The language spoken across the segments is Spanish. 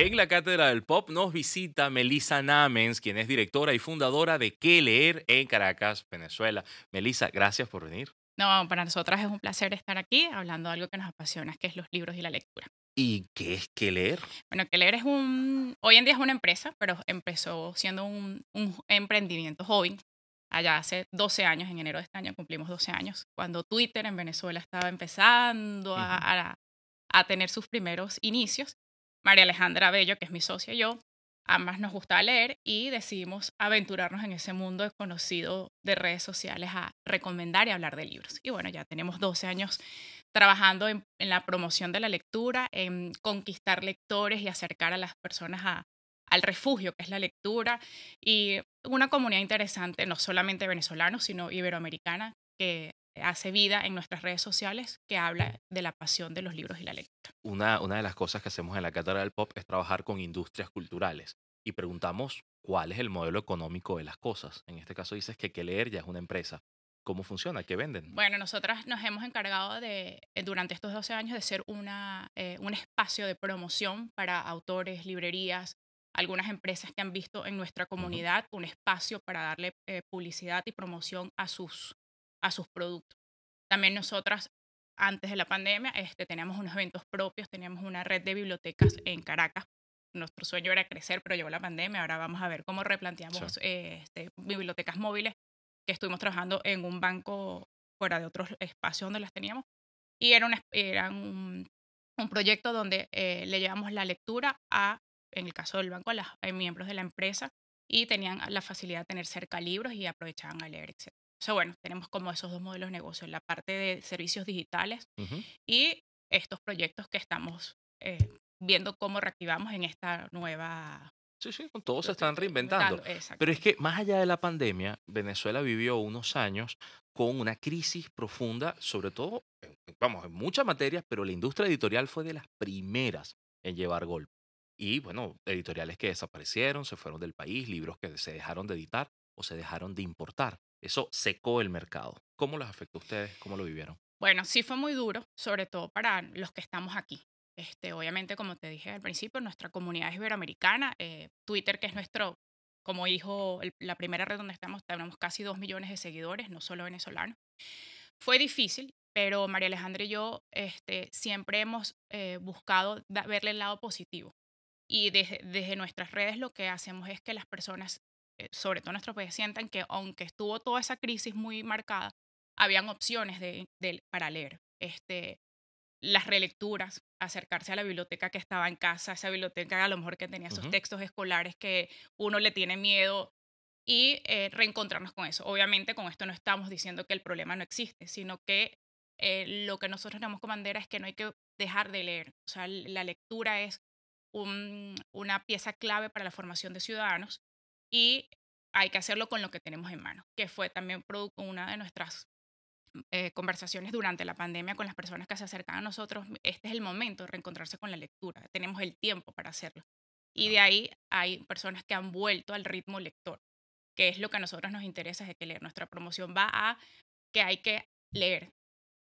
En la Cátedra del Pop nos visita Melissa Namens, quien es directora y fundadora de Qué Leer en Caracas, Venezuela. Melissa, gracias por venir. No, para nosotras es un placer estar aquí hablando de algo que nos apasiona, que es los libros y la lectura. ¿Y qué es Qué Leer? Bueno, Qué Leer es un, hoy en día es una empresa, pero empezó siendo un, emprendimiento joven. Allá hace 12 años, en enero de este año cumplimos 12 años, cuando Twitter en Venezuela estaba empezando a tener sus primeros inicios María Alejandra Bello, que es mi socia y yo, ambas nos gusta leer y decidimos aventurarnos en ese mundo desconocido de redes sociales a recomendar y hablar de libros. Y bueno, ya tenemos 12 años trabajando en, la promoción de la lectura, en conquistar lectores y acercar a las personas a, al refugio que es la lectura y una comunidad interesante, no solamente venezolana, sino iberoamericana, que hace vida en nuestras redes sociales que habla de la pasión de los libros y la lectura. Una, de las cosas que hacemos en la Cátedra del Pop es trabajar con industrias culturales y preguntamos cuál es el modelo económico de las cosas. En este caso dices que que leer ya es una empresa. ¿Cómo funciona? ¿Qué venden? Bueno, nosotras nos hemos encargado de, eh, durante estos 12 años de ser eh, un espacio de promoción para autores, librerías, algunas empresas que han visto en nuestra comunidad un espacio para darle eh, publicidad y promoción a sus a sus productos. También nosotras, antes de la pandemia, este, teníamos unos eventos propios, teníamos una red de bibliotecas en Caracas. Nuestro sueño era crecer, pero llegó la pandemia. Ahora vamos a ver cómo replanteamos eh, este, bibliotecas móviles, que estuvimos trabajando en un banco fuera de otros espacios donde las teníamos. Y era, un, proyecto donde eh, le llevamos la lectura a, en el caso del banco, a los eh, miembros de la empresa y tenían la facilidad de tener cerca libros y aprovechaban a leer, etc. O sea, bueno, tenemos como esos dos modelos de negocio, la parte de servicios digitales y estos proyectos que estamos eh, viendo cómo reactivamos en esta nueva... Sí, sí, todos se están reinventando. Pero es que más allá de la pandemia, Venezuela vivió unos años con una crisis profunda, sobre todo, vamos, en muchas materias, pero la industria editorial fue de las primeras en llevar golpe. Y bueno, editoriales que desaparecieron, se fueron del país, libros que se dejaron de editar o se dejaron de importar. Eso secó el mercado. ¿Cómo los afectó a ustedes? ¿Cómo lo vivieron? Bueno, sí fue muy duro, sobre todo para los que estamos aquí. Este, obviamente, como te dije al principio, nuestra comunidad es iberoamericana. Eh, Twitter, que es nuestro, como dijo la primera red donde estamos, tenemos casi dos millones de seguidores, no solo venezolanos. Fue difícil, pero María Alejandra y yo este, siempre hemos eh, buscado verle el lado positivo. Y desde nuestras redes lo que hacemos es que las personas eh, sobre todo nuestros países, sientan que aunque estuvo toda esa crisis muy marcada, habían opciones de, para leer. Este, las relecturas, acercarse a la biblioteca que estaba en casa, esa biblioteca a lo mejor que tenía sus textos escolares que uno le tiene miedo y eh, reencontrarnos con eso. Obviamente con esto no estamos diciendo que el problema no existe, sino que eh, lo que nosotros tenemos como bandera es que no hay que dejar de leer. O sea, la lectura es una pieza clave para la formación de ciudadanos y hay que hacerlo con lo que tenemos en mano, que fue también una de nuestras mm, eh, conversaciones durante la pandemia con las personas que se acercan a nosotros. Este es el momento de reencontrarse con la lectura, tenemos el tiempo para hacerlo. Y ah. de ahí hay personas que han vuelto al ritmo lector, que es lo que a nosotros nos interesa es que leer. Nuestra promoción va a que hay que leer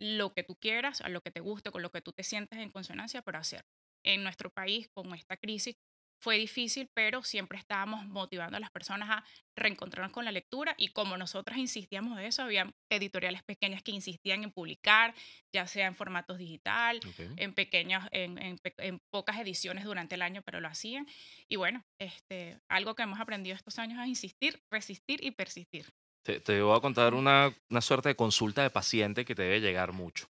lo que tú quieras, a lo que te guste, con lo que tú te sientes en consonancia, para hacer. En nuestro país, con esta crisis, fue difícil, pero siempre estábamos motivando a las personas a reencontrarnos con la lectura y como nosotras insistíamos de eso, había editoriales pequeñas que insistían en publicar, ya sea en formatos digital, en pequeñas, en, en, pocas ediciones durante el año, pero lo hacían. Y bueno, este, algo que hemos aprendido estos años es insistir, resistir y persistir. Te, voy a contar una, una suerte de consulta de paciente que te debe llegar mucho.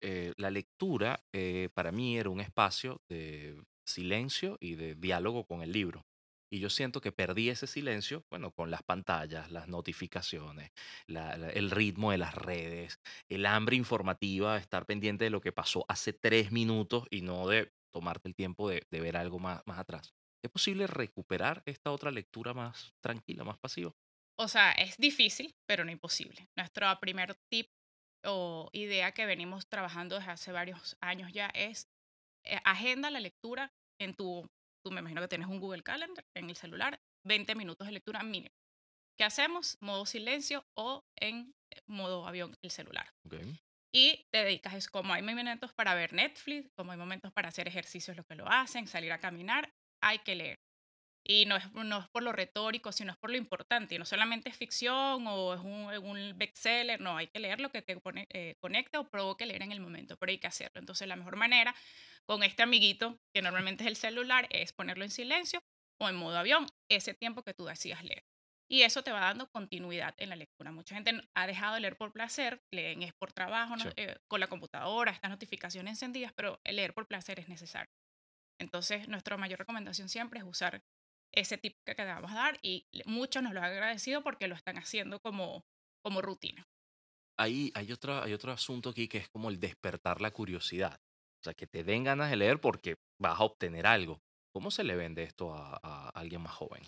Eh, la lectura eh, para mí era un espacio de silencio y de diálogo con el libro. Y yo siento que perdí ese silencio, bueno, con las pantallas, las notificaciones, el ritmo de las redes, el hambre informativa, estar pendiente de lo que pasó hace tres minutos y no de tomarte el tiempo de, de ver algo más, más atrás. ¿Es posible recuperar esta otra lectura más tranquila, más pasiva? O sea, es difícil, pero no imposible. Nuestro primer tip o idea que venimos trabajando desde hace varios años ya es eh, agenda la lectura en tu, tú me imagino que tienes un Google Calendar en el celular, 20 minutos de lectura mínimo. ¿Qué hacemos? Modo silencio o en eh, modo avión el celular. Y te dedicas, es como hay momentos para ver Netflix, como hay momentos para hacer ejercicios, lo que lo hacen, salir a caminar, hay que leer. Y no es, no es por lo retórico, sino es por lo importante. Y no solamente es ficción o es un, un bestseller, no, hay que leer lo que te eh, conecta o provoque leer en el momento, pero hay que hacerlo. Entonces, la mejor manera con este amiguito, que normalmente es el celular, es ponerlo en silencio o en modo avión, ese tiempo que tú decías leer. Y eso te va dando continuidad en la lectura. Mucha gente ha dejado de leer por placer, leen es por trabajo, eh, con la computadora, estas notificaciones encendidas, pero leer por placer es necesario. Entonces, nuestra mayor recomendación siempre es usar ese tip que acabamos a dar y muchos nos lo han agradecido porque lo están haciendo como, como rutina. Ahí hay, hay otro asunto aquí que es como el despertar la curiosidad. O sea, que te den ganas de leer porque vas a obtener algo. ¿Cómo se le vende esto a, alguien más joven?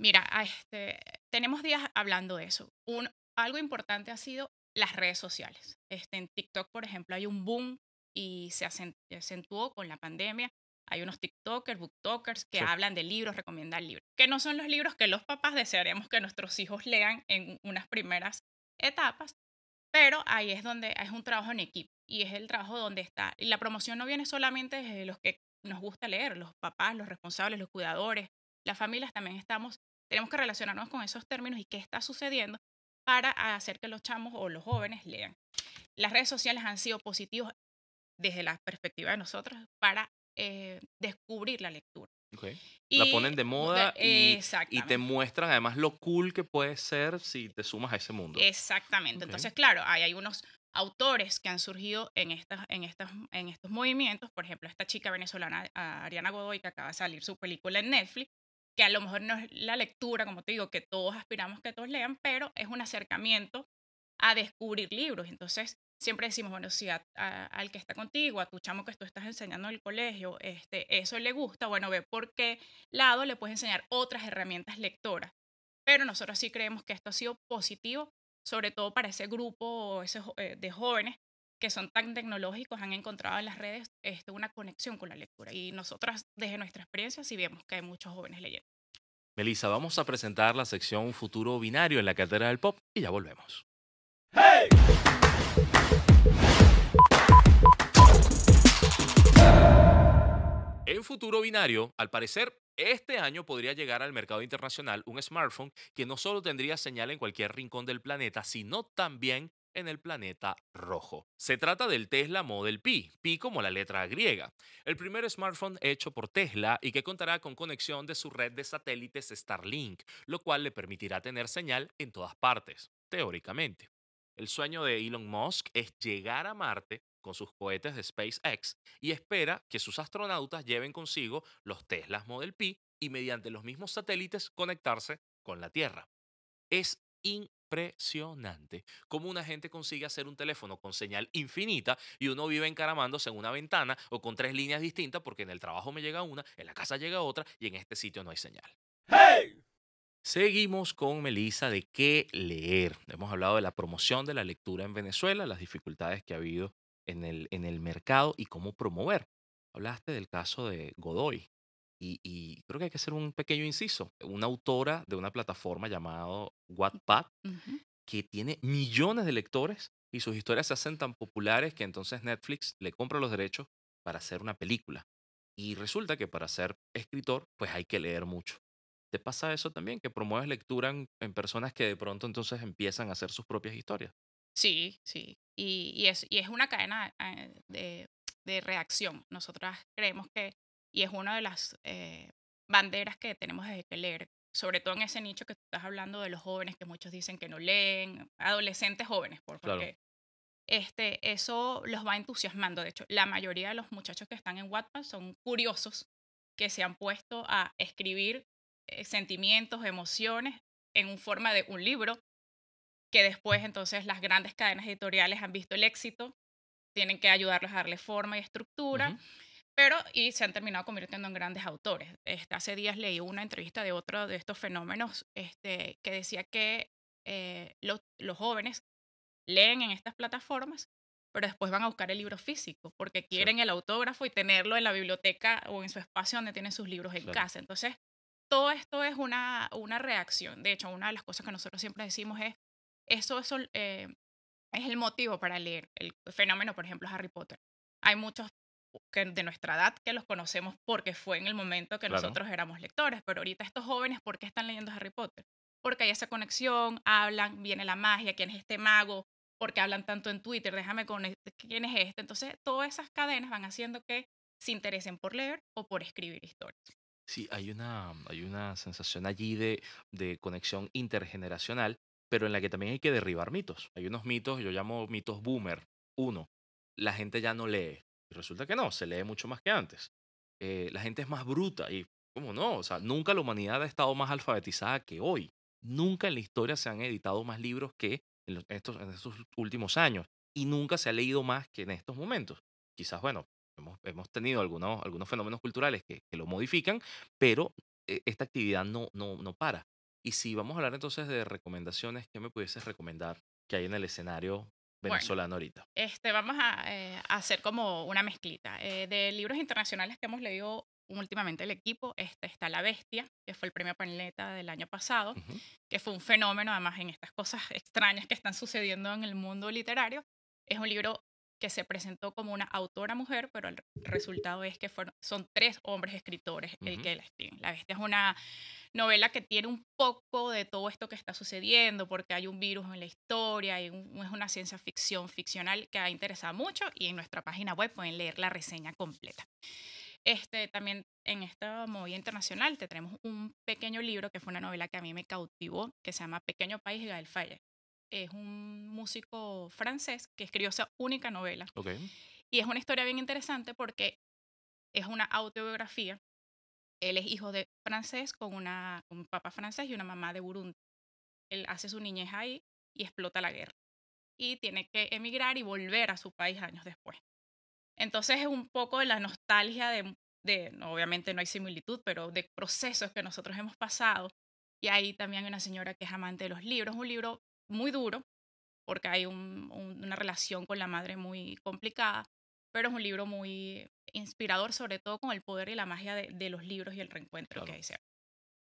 Mira, este, tenemos días hablando de eso. Un, algo importante ha sido las redes sociales. Este, en TikTok, por ejemplo, hay un boom y se acentuó con la pandemia hay unos TikTokers, BookTokers que hablan de libros, recomiendan libros, que no son los libros que los papás desearíamos que nuestros hijos lean en unas primeras etapas, pero ahí es donde es un trabajo en equipo y es el trabajo donde está. Y la promoción no viene solamente de los que nos gusta leer, los papás, los responsables, los cuidadores, las familias también estamos, tenemos que relacionarnos con esos términos y qué está sucediendo para hacer que los chamos o los jóvenes lean. Las redes sociales han sido positivos desde la perspectiva de nosotros para eh, descubrir la lectura. la ponen de moda y, te muestran además lo cool que puede ser si te sumas a ese mundo. Exactamente. Entonces, claro, hay, hay unos autores que han surgido en, estas, en, estas, en estos movimientos. Por ejemplo, esta chica venezolana, Ariana Godoy, que acaba de salir su película en Netflix, que a lo mejor no es la lectura, como te digo, que todos aspiramos que todos lean, pero es un acercamiento a descubrir libros. Entonces, siempre decimos, bueno, si al que está contigo, a tu chamo que tú estás enseñando en el colegio, este, eso le gusta, bueno, ve por qué lado le puedes enseñar otras herramientas lectoras. Pero nosotros sí creemos que esto ha sido positivo, sobre todo para ese grupo eh, de jóvenes que son tan tecnológicos, han encontrado en las redes este, una conexión con la lectura. Y nosotras, desde nuestra experiencia, sí vemos que hay muchos jóvenes leyendo. Melissa, vamos a presentar la sección Futuro Binario en la Catedral del Pop y ya volvemos. ¡Hey! En futuro binario, al parecer, este año podría llegar al mercado internacional un smartphone que no solo tendría señal en cualquier rincón del planeta, sino también en el planeta rojo. Se trata del Tesla Model Pi, Pi como la letra griega, el primer smartphone hecho por Tesla y que contará con conexión de su red de satélites Starlink, lo cual le permitirá tener señal en todas partes, teóricamente. El sueño de Elon Musk es llegar a Marte con sus cohetes de SpaceX y espera que sus astronautas lleven consigo los Teslas Model P y mediante los mismos satélites conectarse con la Tierra. Es impresionante cómo una gente consigue hacer un teléfono con señal infinita y uno vive encaramándose en una ventana o con tres líneas distintas porque en el trabajo me llega una, en la casa llega otra y en este sitio no hay señal. ¡Hey! Seguimos con Melissa de qué leer. Hemos hablado de la promoción de la lectura en Venezuela, las dificultades que ha habido en el, en el mercado y cómo promover. Hablaste del caso de Godoy y, creo que hay que hacer un pequeño inciso. Una autora de una plataforma llamada Wattpad que tiene millones de lectores y sus historias se hacen tan populares que entonces Netflix le compra los derechos para hacer una película. Y resulta que para ser escritor, pues hay que leer mucho. ¿Te pasa eso también? Que promueves lectura en, personas que de pronto entonces empiezan a hacer sus propias historias. Sí, sí. Y, es, una cadena eh, de, reacción. Nosotras creemos que, y es una de las eh, banderas que tenemos desde que leer, sobre todo en ese nicho que tú estás hablando de los jóvenes que muchos dicen que no leen, adolescentes jóvenes, por pues, porque este, eso los va entusiasmando. De hecho, la mayoría de los muchachos que están en Wattpad son curiosos que se han puesto a escribir eh, sentimientos, emociones, en forma de un libro, que después entonces las grandes cadenas editoriales han visto el éxito, tienen que ayudarlos a darle forma y estructura. Pero, y se han terminado convirtiendo en grandes autores. Este, hace días leí una entrevista de otro de estos fenómenos este, que decía que eh, los jóvenes leen en estas plataformas, pero después van a buscar el libro físico, porque quieren el autógrafo y tenerlo en la biblioteca o en su espacio donde tienen sus libros en casa. Entonces, todo esto es una, una reacción. De hecho, una de las cosas que nosotros siempre decimos es, eso, eh, es el motivo para leer el fenómeno, por ejemplo, Harry Potter. Hay muchos de nuestra edad que los conocemos porque fue en el momento que nosotros éramos lectores, pero ahorita estos jóvenes, ¿por qué están leyendo Harry Potter? Porque hay esa conexión, hablan, viene la magia, quién es este mago, porque hablan tanto en Twitter, déjame con e, quién es este. Entonces, todas esas cadenas van haciendo que se interesen por leer o por escribir historias. Sí, hay una, hay una sensación allí de, conexión intergeneracional, pero en la que también hay que derribar mitos. Hay unos mitos, yo llamo mitos boomer. Uno, la gente ya no lee. Y resulta que no, se lee mucho más que antes. Eh, la gente es más bruta y, ¿cómo no? O sea, nunca la humanidad ha estado más alfabetizada que hoy. Nunca en la historia se han editado más libros que estos, en estos últimos años. Y nunca se ha leído más que en estos momentos. Quizás, bueno, hemos, tenido algunos, algunos fenómenos culturales que, que lo modifican, pero eh, esta actividad no, no, no para. Y si vamos a hablar entonces de recomendaciones, ¿qué me pudieses recomendar que hay en el escenario venezolano ahorita? Este, vamos a, eh, hacer como una mezclita. Eh, de libros internacionales que hemos leído últimamente el equipo, este, está La Bestia, que fue el premio Planeta del año pasado, que fue un fenómeno, además en estas cosas extrañas que están sucediendo en el mundo literario. Es un libro que se presentó como una autora mujer, pero el resultado es que son tres hombres escritores el que la escriben. La Bestia es una novela que tiene un poco de todo esto que está sucediendo, porque hay un virus en la historia, es una ciencia ficción ficcional que ha interesado mucho y en nuestra página web pueden leer la reseña completa. Este, también en esta movida internacional te traemos un pequeño libro que fue una novela que a mí me cautivó, que se llama Pequeño País de Gael Falle es un músico francés que escribió esa única novela. Y es una historia bien interesante porque es una autobiografía. Él es hijo de francés con, una, un papá francés y una mamá de Burundi. Él hace su niñez ahí y explota la guerra. Y tiene que emigrar y volver a su país años después. Entonces es un poco la nostalgia de, de obviamente no hay similitud, pero de procesos que nosotros hemos pasado. Y ahí también una señora que es amante de los libros, un libro muy duro, porque hay una relación con la madre muy complicada, pero es un libro muy inspirador, sobre todo con el poder y la magia de, los libros y el reencuentro que hay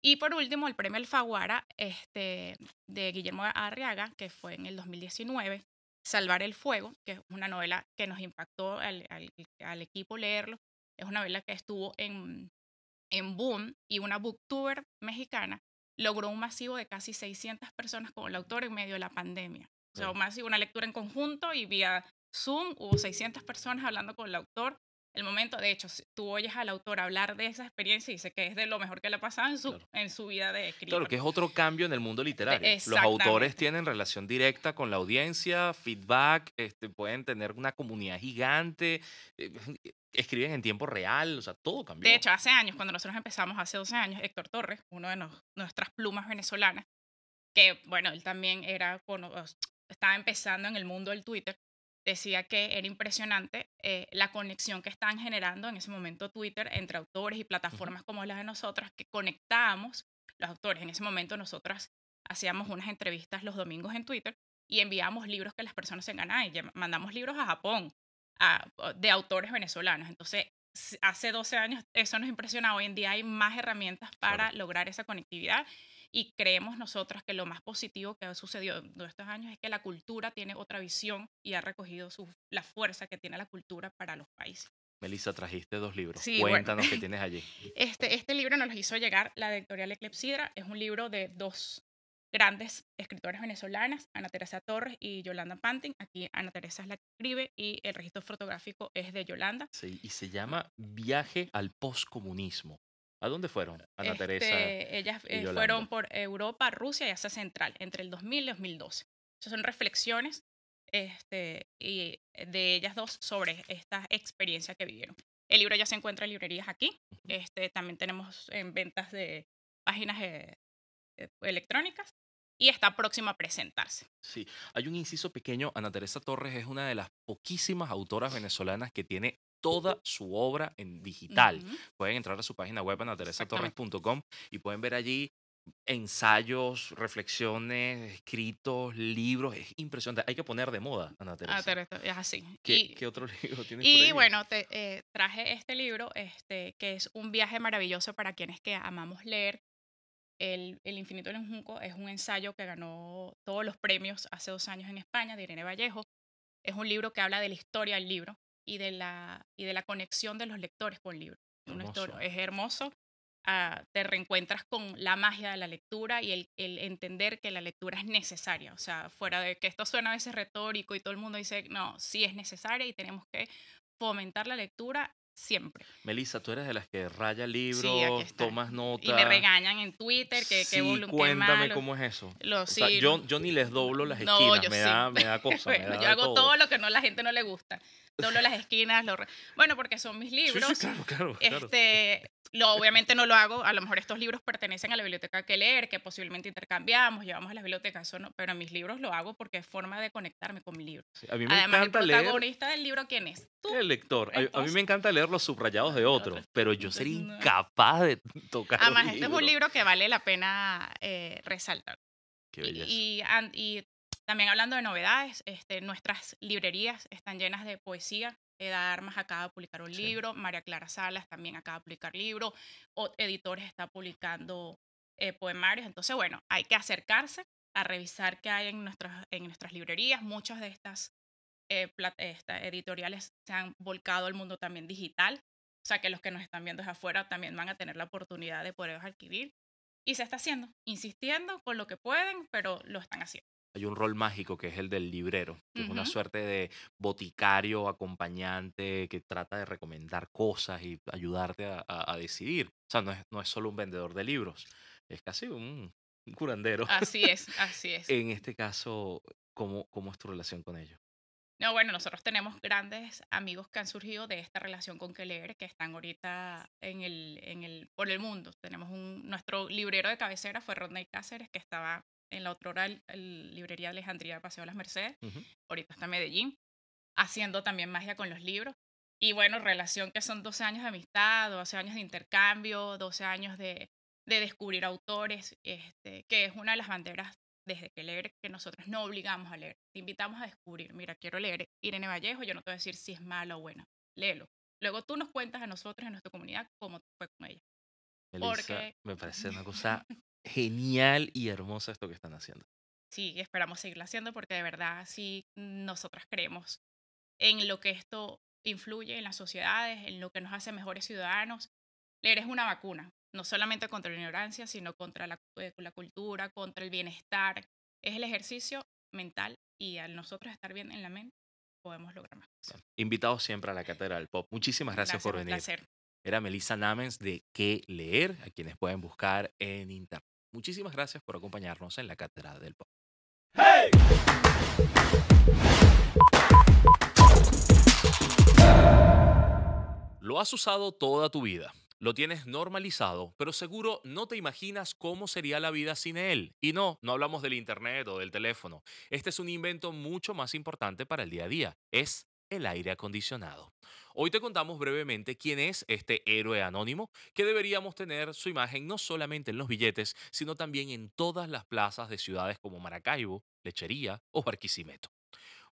Y por último, el premio Alfaguara este, de Guillermo Arriaga, que fue en el 2019, Salvar el Fuego, que es una novela que nos impactó al, al, al equipo leerlo. Es una novela que estuvo en, en boom y una booktuber mexicana logró un masivo de casi 600 personas con el autor en medio de la pandemia. O sea, un masivo, una lectura en conjunto y vía Zoom hubo 600 personas hablando con el autor el momento, de hecho, tú oyes al autor hablar de esa experiencia y dice que es de lo mejor que le ha pasado en su, vida de escritor. Claro, que es otro cambio en el mundo literario. Los autores tienen relación directa con la audiencia, feedback, este, pueden tener una comunidad gigante, eh, escriben en tiempo real, o sea, todo cambió. De hecho, hace años, cuando nosotros empezamos, hace 12 años, Héctor Torres, uno de nuestras plumas venezolanas, que bueno, él también era, estaba empezando en el mundo del Twitter, decía que era impresionante eh, la conexión que estaban generando en ese momento Twitter entre autores y plataformas como las de nosotras, que conectábamos los autores. En ese momento nosotras hacíamos unas entrevistas los domingos en Twitter y enviábamos libros que las personas se enganaban. Y mandamos libros a Japón de autores venezolanos. Entonces, hace 12 años eso nos impresiona. Hoy en día hay más herramientas para lograr esa conectividad y creemos nosotras que lo más positivo que ha sucedido en estos años es que la cultura tiene otra visión y ha recogido la fuerza que tiene la cultura para los países. Melissa, trajiste dos libros. Cuéntanos qué tienes allí. Este, este libro nos lo hizo llegar la editorial Eclipsidra. Es un libro de dos grandes escritoras venezolanas, Ana Teresa Torres y Yolanda Panting. Aquí Ana Teresa es la que escribe y el registro fotográfico es de Yolanda. Sí, y se llama Viaje al poscomunismo. ¿A dónde fueron? Ana Teresa. Este, ellas eh, fueron por Europa, Rusia y Asia Central, entre el 2000 y 2012. Esas son reflexiones este, y eh, de ellas dos sobre esta experiencia que vivieron. El libro ya se encuentra en librerías aquí. Este, también tenemos en ventas de páginas eh, electrónicas y está próxima a presentarse. Sí, hay un inciso pequeño. Ana Teresa Torres es una de las poquísimas autoras venezolanas que tiene toda su obra en digital. Pueden entrar a su página web anateresatorres.com y pueden ver allí ensayos, reflexiones, escritos, libros. Es impresionante. Hay que poner de moda, Ana ah, es así. ¿Qué, y, ¿qué otro libro tienes? Y bueno, te, eh, traje este libro, este, que es un viaje maravilloso para quienes que amamos leer. El, el infinito del Junco es un ensayo que ganó todos los premios hace dos años en España de Irene Vallejo. Es un libro que habla de la historia del libro, y de la, y de la conexión de los lectores con libros. libro. Es hermoso. Ah, te reencuentras con la magia de la lectura y el, el, entender que la lectura es necesaria. O sea, fuera de que esto suena a veces retórico y todo el mundo dice, no, sí es necesaria y tenemos que fomentar la lectura siempre. Melissa, tú eres de las que raya libros, tomas notas. Y me regañan en Twitter que sí, qué Cuéntame cómo es eso. yo, ni les doblo las esquinas, me da, me, yo hago todo. lo que no la gente no le gusta. Doblo las esquinas, bueno, porque son mis libros. claro, claro, Este, obviamente no lo hago, a lo mejor estos libros pertenecen a la biblioteca que leer, que posiblemente intercambiamos, llevamos a las bibliotecas, no, pero mis libros lo hago porque es forma de conectarme con mi libro. a mí me Además, leer. el protagonista del libro, ¿quién es? Tú. El lector. a, mí me encanta leer los subrayados de otros, pero yo sería incapaz de tocar. Además, este es un libro que vale la pena eh, resaltar. Qué Y, y, también hablando de novedades, este, nuestras librerías están llenas de poesía. Edad Armas acaba de publicar un libro, María Clara Salas también acaba de publicar libro, o Editores está publicando eh, poemarios. Entonces, bueno, hay que acercarse a revisar qué hay en nuestras, en nuestras librerías. Muchas de estas eh, editoriales se han volcado al mundo también digital, o sea que los que nos están viendo desde afuera también van a tener la oportunidad de poder adquirir. Y se está haciendo, insistiendo con lo que pueden, pero lo están haciendo hay un rol mágico que es el del librero, que es una suerte de boticario acompañante que trata de recomendar cosas y ayudarte a, decidir. O sea, no es, no es, solo un vendedor de libros, es casi un, curandero. Así es, así es. en este caso, ¿cómo es tu relación con ellos? No, bueno, nosotros tenemos grandes amigos que han surgido de esta relación con que que están ahorita en el, en el, por el mundo. Tenemos un, nuestro librero de cabecera fue Rodney Cáceres, que estaba en la otra hora, librería Alejandría Paseo las Mercedes, ahorita está en Medellín, haciendo también magia con los libros. Y bueno, relación que son 12 años de amistad, 12 años de intercambio, 12 años de, de descubrir autores, este, que es una de las banderas desde que leer, que nosotros no obligamos a leer, te invitamos a descubrir, mira, quiero leer Irene Vallejo, yo no te voy a decir si es mala o buena, léelo. Luego tú nos cuentas a nosotros, en nuestra comunidad, cómo te fue con ella. Porque... me parece una cosa genial y hermosa esto que están haciendo. Sí, esperamos seguirlo haciendo porque de verdad si nosotras creemos en lo que esto influye en las sociedades, en lo que nos hace mejores ciudadanos. Leer es una vacuna no solamente contra la ignorancia, sino contra eh, la, cultura, contra el bienestar. Es el ejercicio mental y al nosotros estar bien en la mente podemos lograr más cosas. Invitados siempre a la Cátedra del Pop. Muchísimas gracias, por venir. Un placer. Era Melissa Namens de Qué Leer, a quienes pueden buscar en internet. Muchísimas gracias por acompañarnos en la Cátedra del Pop. Lo has usado toda tu vida lo tienes normalizado, pero seguro no te imaginas cómo sería la vida sin él. Y no, no hablamos del Internet o del teléfono. Este es un invento mucho más importante para el día a día. Es el aire acondicionado. Hoy te contamos brevemente quién es este héroe anónimo, que deberíamos tener su imagen no solamente en los billetes, sino también en todas las plazas de ciudades como Maracaibo, Lechería o Barquisimeto.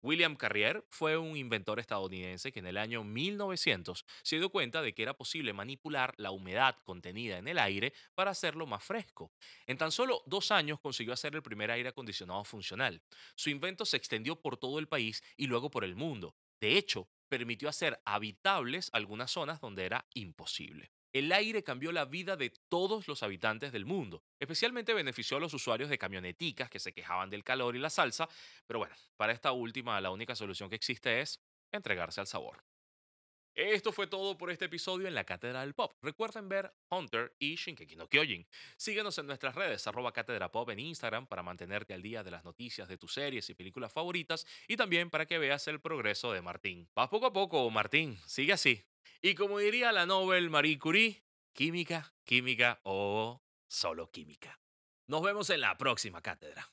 William Carrier fue un inventor estadounidense que en el año 1900 se dio cuenta de que era posible manipular la humedad contenida en el aire para hacerlo más fresco. En tan solo dos años consiguió hacer el primer aire acondicionado funcional. Su invento se extendió por todo el país y luego por el mundo. De hecho, permitió hacer habitables algunas zonas donde era imposible el aire cambió la vida de todos los habitantes del mundo. Especialmente benefició a los usuarios de camioneticas que se quejaban del calor y la salsa, pero bueno, para esta última la única solución que existe es entregarse al sabor. Esto fue todo por este episodio en la Cátedra del Pop. Recuerden ver Hunter y Shinkeki no Kyojin. Síguenos en nuestras redes, arroba Cátedra Pop en Instagram para mantenerte al día de las noticias de tus series y películas favoritas y también para que veas el progreso de Martín. Vas poco a poco, Martín. Sigue así. Y como diría la Nobel Marie Curie, química, química o solo química. Nos vemos en la próxima cátedra.